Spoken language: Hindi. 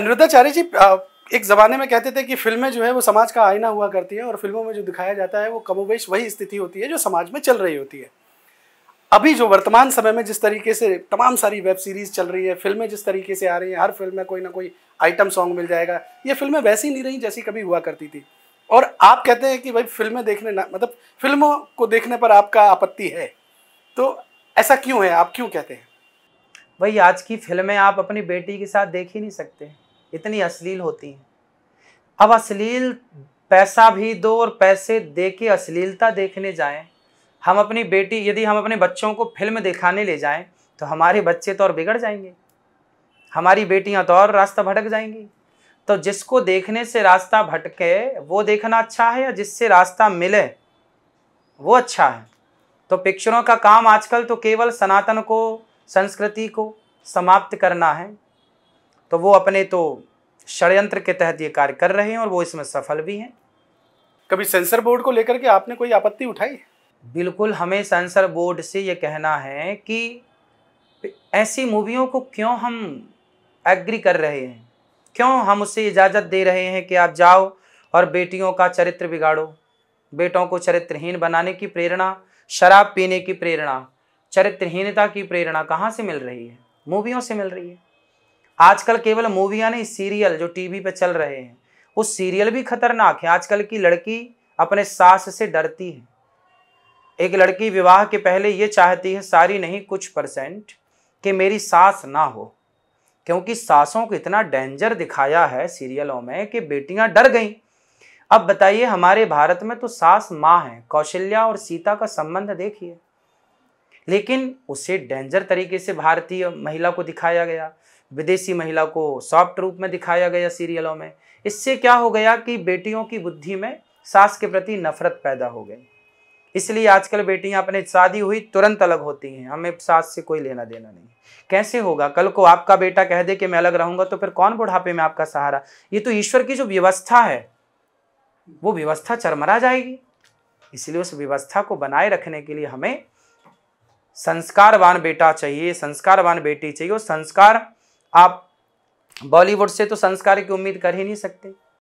अनिरुद्धाचार्य जी एक ज़माने में कहते थे कि फिल्में जो है वो समाज का आईना हुआ करती है और फिल्मों में जो दिखाया जाता है वो कमोवेश वही स्थिति होती है जो समाज में चल रही होती है अभी जो वर्तमान समय में जिस तरीके से तमाम सारी वेब सीरीज़ चल रही है फिल्में जिस तरीके से आ रही हैं हर फिल्म में कोई ना कोई आइटम सॉन्ग मिल जाएगा ये फिल्में वैसी नहीं रही जैसी कभी हुआ करती थी और आप कहते हैं कि भाई फिल्में देखने ना मतलब फिल्मों को देखने पर आपका आपत्ति है तो ऐसा क्यों है आप क्यों कहते हैं भाई आज की फिल्में आप अपनी बेटी के साथ देख ही नहीं सकते इतनी अश्लील होती है अब अश्लील पैसा भी दो और पैसे दे के अश्लीलता देखने जाएं हम अपनी बेटी यदि हम अपने बच्चों को फिल्म दिखाने ले जाएं तो हमारे बच्चे तो और बिगड़ जाएंगे हमारी बेटियां तो और रास्ता भटक जाएंगी तो जिसको देखने से रास्ता भटके वो देखना अच्छा है या जिससे रास्ता मिले वो अच्छा है तो पिक्चरों का काम आजकल तो केवल सनातन को संस्कृति को समाप्त करना है तो वो अपने तो षडयंत्र के तहत ये कार्य कर रहे हैं और वो इसमें सफल भी हैं कभी सेंसर बोर्ड को लेकर के आपने कोई आपत्ति उठाई बिल्कुल हमें सेंसर बोर्ड से ये कहना है कि ऐसी मूवियों को क्यों हम एग्री कर रहे हैं क्यों हम उसे इजाज़त दे रहे हैं कि आप जाओ और बेटियों का चरित्र बिगाड़ो बेटों को चरित्रहीन बनाने की प्रेरणा शराब पीने की प्रेरणा चरित्रहीनता की प्रेरणा कहाँ से मिल रही है मूवियों से मिल रही है आजकल केवल मूवियाँ नहीं सीरियल जो टीवी पे चल रहे हैं वो सीरियल भी खतरनाक है आजकल की लड़की अपने सास से डरती है एक लड़की विवाह के पहले ये चाहती है सारी नहीं कुछ परसेंट कि मेरी सास ना हो क्योंकि सासों को इतना डेंजर दिखाया है सीरियलों में कि बेटियां डर गईं अब बताइए हमारे भारत में तो सास माँ हैं कौशल्या और सीता का संबंध देखिए लेकिन उसे डेंजर तरीके से भारतीय महिला को दिखाया गया विदेशी महिला को सॉफ्ट रूप में दिखाया गया सीरियलों में इससे क्या हो गया कि बेटियों की बुद्धि में सास के प्रति नफरत पैदा हो गई इसलिए आजकल बेटियां अपने शादी हुई तुरंत अलग होती हैं हमें सास से कोई लेना देना नहीं कैसे होगा कल को आपका बेटा कह दे कि मैं अलग रहूंगा तो फिर कौन बुढ़ापे में आपका सहारा ये तो ईश्वर की जो व्यवस्था है वो व्यवस्था चरमरा जाएगी इसलिए उस व्यवस्था को बनाए रखने के लिए हमें संस्कारवान बेटा चाहिए संस्कारवान बेटी चाहिए और संस्कार आप बॉलीवुड से तो संस्कार की उम्मीद कर ही नहीं सकते